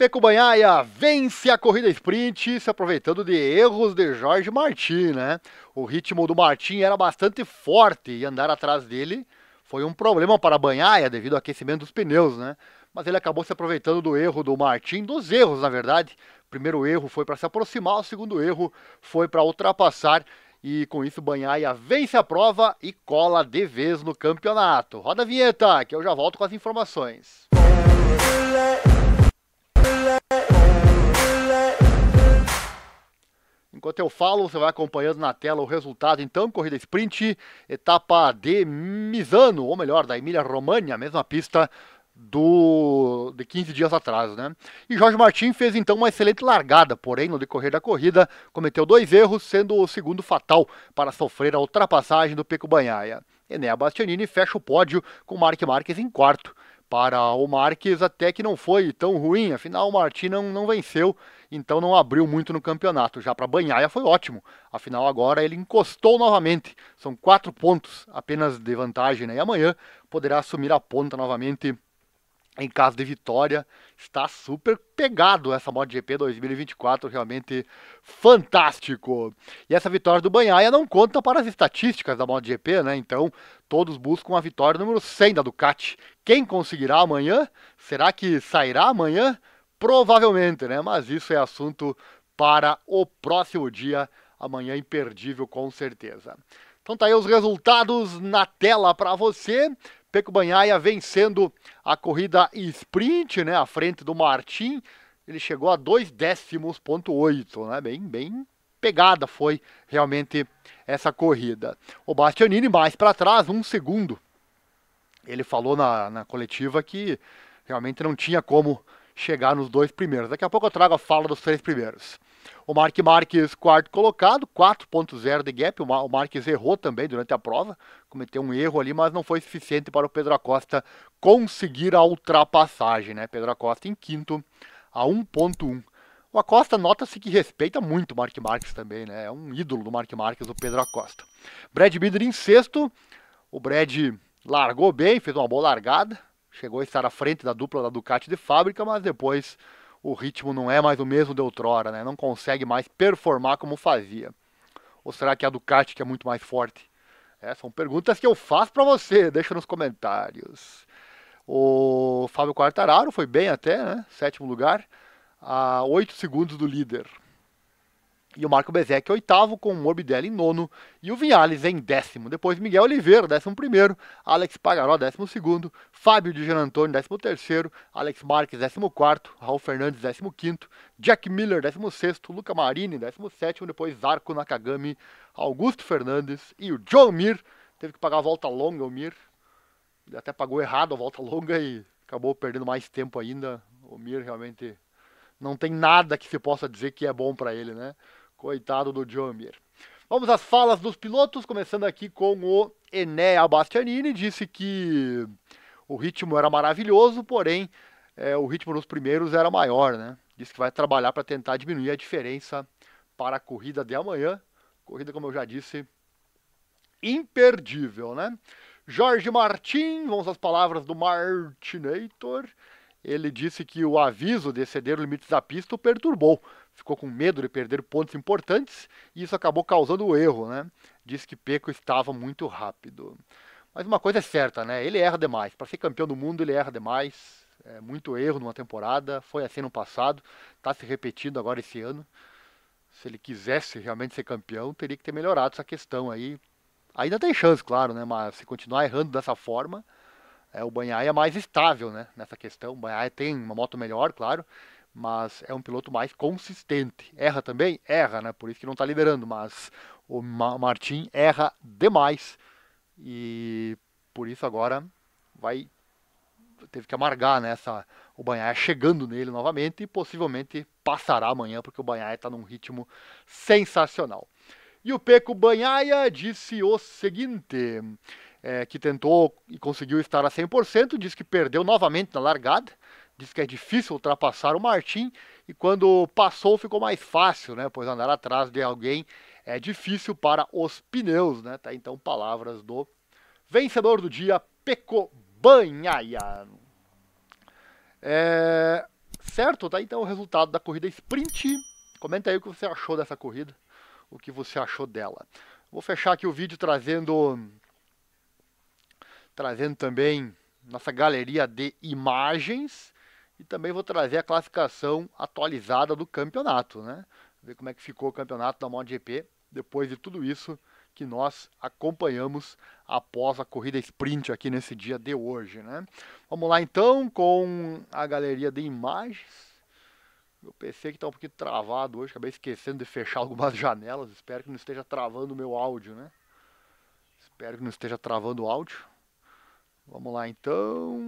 Pecubanhaia vence a corrida sprint, se aproveitando de erros de Jorge Martin, né? O ritmo do Martin era bastante forte e andar atrás dele foi um problema para a Banhaia devido ao aquecimento dos pneus, né? Mas ele acabou se aproveitando do erro do Martin, dos erros, na verdade. O primeiro erro foi para se aproximar, o segundo erro foi para ultrapassar. E com isso, Banhaia vence a prova e cola de vez no campeonato. Roda a vinheta, que eu já volto com as informações. Música Enquanto eu falo, você vai acompanhando na tela o resultado. Então, corrida sprint, etapa de Misano, ou melhor, da emília românia mesma pista do de 15 dias atrás, né? E Jorge Martin fez então uma excelente largada, porém no decorrer da corrida cometeu dois erros, sendo o segundo fatal para sofrer a ultrapassagem do Pecco Banhaia. Enéa Bastianini fecha o pódio com Mark Marques em quarto para o Marques até que não foi tão ruim, afinal o Martin não, não venceu, então não abriu muito no campeonato. Já para Banhaia foi ótimo, afinal agora ele encostou novamente, são quatro pontos apenas de vantagem, né? e amanhã poderá assumir a ponta novamente em caso de vitória. Está super pegado essa MotoGP 2024, realmente fantástico. E essa vitória do Banhaia não conta para as estatísticas da MotoGP, né? Então, todos buscam a vitória número 100 da Ducati. Quem conseguirá amanhã? Será que sairá amanhã? Provavelmente, né? Mas isso é assunto para o próximo dia. Amanhã imperdível, com certeza. Então tá aí os resultados na tela para você. Peco Banhaia vencendo a corrida sprint, né, à frente do Martin. ele chegou a 2.8, décimos ponto né, bem, bem pegada foi realmente essa corrida. O Bastianini mais para trás, um segundo. Ele falou na, na coletiva que realmente não tinha como chegar nos dois primeiros. Daqui a pouco eu trago a fala dos três primeiros. O Mark Marques, quarto colocado, 4.0 de gap. O Marques errou também durante a prova, cometeu um erro ali, mas não foi suficiente para o Pedro Acosta conseguir a ultrapassagem, né? Pedro Acosta em quinto a 1.1. O Acosta nota-se que respeita muito o Mark Marques também, né? É um ídolo do Mark Marques, o Pedro Acosta. Brad Binder em sexto. O Brad largou bem, fez uma boa largada. Chegou a estar à frente da dupla da Ducati de fábrica, mas depois o ritmo não é mais o mesmo de outrora, né? Não consegue mais performar como fazia. Ou será que é a Ducati que é muito mais forte? É, são perguntas que eu faço para você, deixa nos comentários. O Fábio Quartararo foi bem até, né? Sétimo lugar, a 8 segundos do líder. E o Marco Bezek oitavo, com o Morbidelli em nono e o Vinhales em décimo. Depois Miguel Oliveira, décimo primeiro, Alex Pagaró, décimo segundo, Fábio de Antônio, décimo terceiro, Alex Marques, décimo quarto, Raul Fernandes, décimo quinto, Jack Miller, décimo sexto, Luca Marini, décimo sétimo, depois Zarco Nakagami, Augusto Fernandes e o Joe Mir. Teve que pagar a volta longa, o Mir. Ele até pagou errado a volta longa e acabou perdendo mais tempo ainda. O Mir realmente não tem nada que se possa dizer que é bom para ele, né? Coitado do Jomir. Vamos às falas dos pilotos, começando aqui com o Ené Bastianini. Disse que o ritmo era maravilhoso, porém é, o ritmo dos primeiros era maior, né? Disse que vai trabalhar para tentar diminuir a diferença para a corrida de amanhã. Corrida, como eu já disse, imperdível, né? Jorge Martin, vamos às palavras do Martinator ele disse que o aviso de exceder o limite da pista o perturbou. Ficou com medo de perder pontos importantes e isso acabou causando o erro, né? Disse que Peco estava muito rápido. Mas uma coisa é certa, né? Ele erra demais. Para ser campeão do mundo, ele erra demais. É muito erro numa temporada. Foi assim no passado. Está se repetindo agora esse ano. Se ele quisesse realmente ser campeão, teria que ter melhorado essa questão aí. Ainda tem chance, claro, né? Mas se continuar errando dessa forma, é, o Banhaia é mais estável né, nessa questão. O Banhaia tem uma moto melhor, claro, mas é um piloto mais consistente. Erra também? Erra, né? Por isso que não está liderando, mas o Ma Martin erra demais. E por isso agora vai teve que amargar nessa né, o Banhaia chegando nele novamente e possivelmente passará amanhã porque o Banhaia está num ritmo sensacional. E o Peco Banhaia disse o seguinte: é, que tentou e conseguiu estar a 100%, disse que perdeu novamente na largada, disse que é difícil ultrapassar o Martin e quando passou ficou mais fácil, né? Pois andar atrás de alguém é difícil para os pneus, né? Tá então palavras do vencedor do dia, Peco Banhaia. É, certo, tá então o resultado da corrida sprint. Comenta aí o que você achou dessa corrida, o que você achou dela. Vou fechar aqui o vídeo trazendo trazendo também nossa galeria de imagens e também vou trazer a classificação atualizada do campeonato, né? Ver como é que ficou o campeonato da MotoGP depois de tudo isso que nós acompanhamos após a corrida sprint aqui nesse dia de hoje, né? Vamos lá então com a galeria de imagens. Meu PC que está um pouquinho travado hoje, acabei esquecendo de fechar algumas janelas. Espero que não esteja travando o meu áudio, né? Espero que não esteja travando o áudio. Vamos lá então.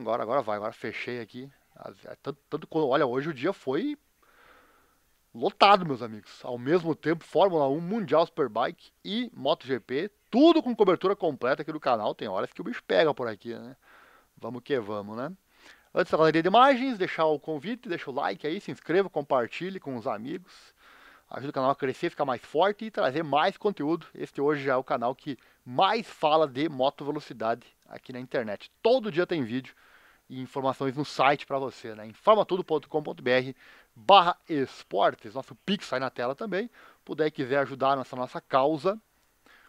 Agora, agora vai, agora fechei aqui. Ah, é, tanto, tanto, olha, hoje o dia foi lotado, meus amigos. Ao mesmo tempo, Fórmula 1, Mundial Superbike e MotoGP, tudo com cobertura completa aqui do canal. Tem horas que o bicho pega por aqui, né? Vamos que vamos, né? Antes da galeria de imagens, deixar o convite, deixa o like aí, se inscreva, compartilhe com os amigos ajuda o canal a crescer, ficar mais forte e trazer mais conteúdo. Este hoje já é o canal que mais fala de moto velocidade aqui na internet. Todo dia tem vídeo e informações no site para você, né? informatudo.com.br barra esportes, nosso Pix sai na tela também. Puder e quiser ajudar nessa nossa causa,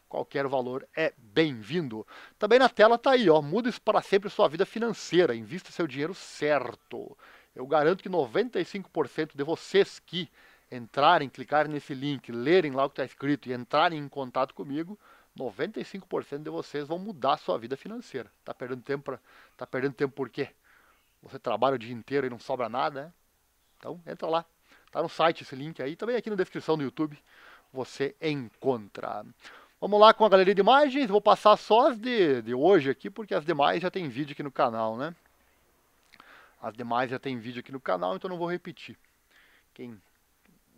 qualquer valor é bem-vindo. Também na tela tá aí, ó, muda isso para sempre sua vida financeira, invista seu dinheiro certo. Eu garanto que 95% de vocês que entrarem, clicarem nesse link, lerem lá o que está escrito e entrarem em contato comigo, 95% de vocês vão mudar a sua vida financeira. Tá perdendo tempo pra, tá perdendo tempo por quê? Você trabalha o dia inteiro e não sobra nada, né? Então, entra lá. Está no site esse link aí, também aqui na descrição do YouTube você encontra. Vamos lá com a galeria de imagens, vou passar só as de, de hoje aqui, porque as demais já tem vídeo aqui no canal, né? As demais já tem vídeo aqui no canal, então não vou repetir. Quem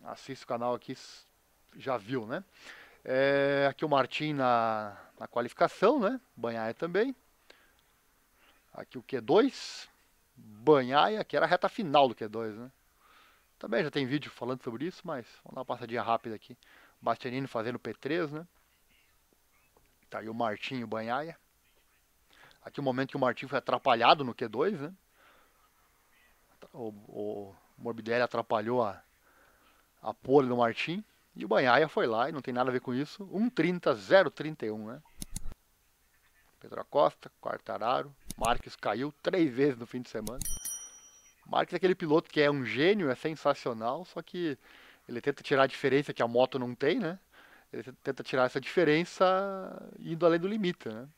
assiste o canal aqui já viu, né? É, aqui o Martin na, na qualificação, né? Banhaia também. Aqui o Q2. Banhaia, que era a reta final do Q2, né? Também já tem vídeo falando sobre isso, mas vamos dar uma passadinha rápida aqui. Bastianini fazendo P3, né? Tá aí o Martinho Banhaia. Aqui o momento que o Martinho foi atrapalhado no Q2, né? O, o Morbidelli atrapalhou a, a pole do Martin. E o Banhaia foi lá, e não tem nada a ver com isso. 1,30-0,31, né? Pedro Acosta, Quartararo. Marques caiu três vezes no fim de semana. Marques é aquele piloto que é um gênio, é sensacional, só que ele tenta tirar a diferença que a moto não tem, né? Ele tenta tirar essa diferença indo além do limite, né?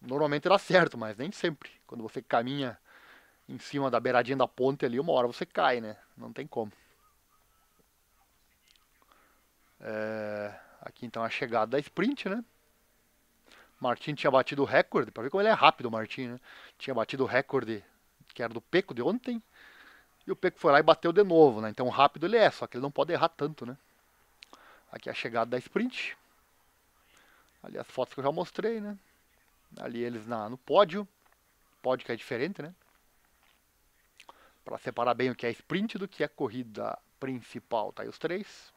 Normalmente dá certo, mas nem sempre. Quando você caminha em cima da beiradinha da ponte ali, uma hora você cai, né? Não tem como. É, aqui então a chegada da sprint, né? Martin tinha batido o recorde, para ver como ele é rápido o Martin, né? Tinha batido o recorde que era do Peco de ontem, e o Peco foi lá e bateu de novo, né? Então rápido ele é, só que ele não pode errar tanto, né? Aqui é a chegada da sprint. Ali as fotos que eu já mostrei, né? Ali eles na, no pódio. Pódio que é diferente, né? Para separar bem o que é sprint do que é corrida principal, tá aí os três.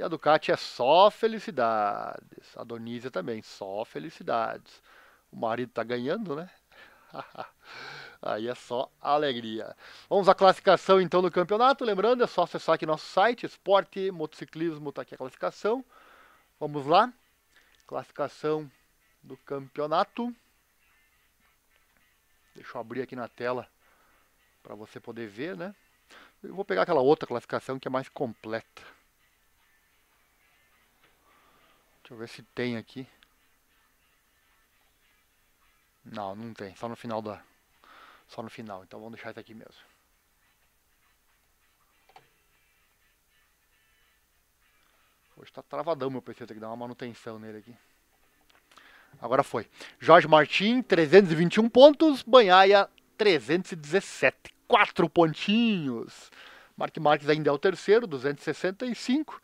E a Ducati é só felicidades. A Donizia também, só felicidades. O marido tá ganhando, né? Aí é só alegria. Vamos à classificação então do campeonato. Lembrando, é só acessar aqui nosso site, Esporte Motociclismo, tá aqui a classificação. Vamos lá. Classificação do campeonato. Deixa eu abrir aqui na tela para você poder ver, né? Eu vou pegar aquela outra classificação que é mais completa. Deixa eu ver se tem aqui. Não, não tem. Só no final da... Só no final. Então vamos deixar isso aqui mesmo. Hoje tá travadão meu PC. Tem que dar uma manutenção nele aqui. Agora foi. Jorge Martin, 321 pontos. Banhaia, 317. Quatro pontinhos. Mark Marques ainda é o terceiro, 265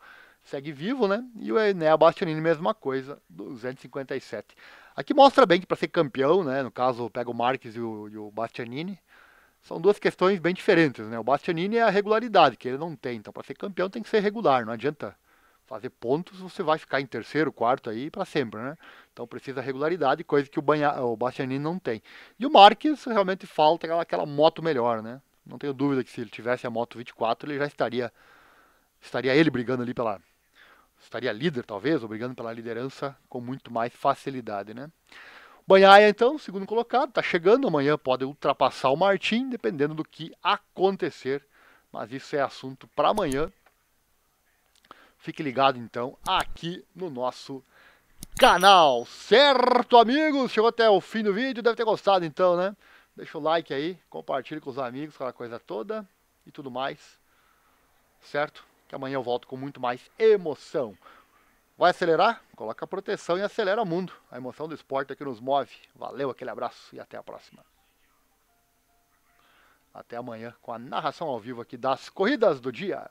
segue vivo, né? E o Enea né, Bastianini, mesma coisa, 257. Aqui mostra bem que para ser campeão, né? No caso, pega o Marques e o, e o Bastianini. São duas questões bem diferentes, né? O Bastianini é a regularidade, que ele não tem. Então, para ser campeão, tem que ser regular. Não adianta fazer pontos, você vai ficar em terceiro, quarto aí para sempre, né? Então, precisa regularidade, coisa que o, Banha, o Bastianini não tem. E o Marques, realmente falta aquela, aquela moto melhor, né? Não tenho dúvida que se ele tivesse a moto 24, ele já estaria estaria ele brigando ali pela, estaria líder, talvez, obrigando pela liderança com muito mais facilidade. Né? Banhaia, então, segundo colocado, está chegando. Amanhã pode ultrapassar o Martim, dependendo do que acontecer. Mas isso é assunto para amanhã. Fique ligado, então, aqui no nosso canal. Certo, amigos? Chegou até o fim do vídeo. Deve ter gostado, então, né? Deixa o like aí, compartilhe com os amigos, aquela coisa toda e tudo mais. Certo? que amanhã eu volto com muito mais emoção. Vai acelerar? Coloca a proteção e acelera o mundo. A emoção do esporte é que nos move. Valeu, aquele abraço e até a próxima. Até amanhã com a narração ao vivo aqui das corridas do dia.